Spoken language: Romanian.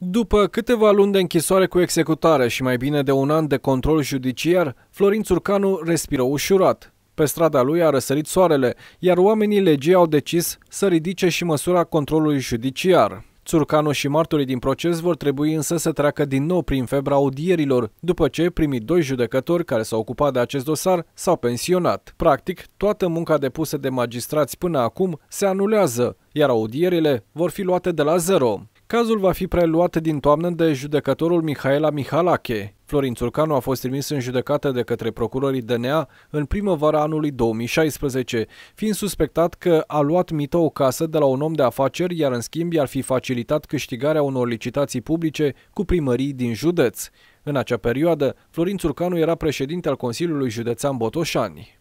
După câteva luni de închisoare cu executare și mai bine de un an de control judiciar, Florin Țurcanu respiră ușurat. Pe strada lui a răsărit soarele, iar oamenii legii au decis să ridice și măsura controlului judiciar. Țurcanu și martorii din proces vor trebui însă să treacă din nou prin febra audierilor, după ce primii doi judecători care s-au ocupat de acest dosar s-au pensionat. Practic, toată munca depusă de magistrați până acum se anulează, iar audierile vor fi luate de la zero. Cazul va fi preluat din toamnă de judecătorul Mihaela Mihalache. Florin Țurcanu a fost trimis în judecată de către procurorii DNA în primăvara anului 2016, fiind suspectat că a luat mită o casă de la un om de afaceri, iar în schimb i-ar fi facilitat câștigarea unor licitații publice cu primării din județ. În acea perioadă, Florin Țurcanu era președinte al Consiliului Județean Botoșani.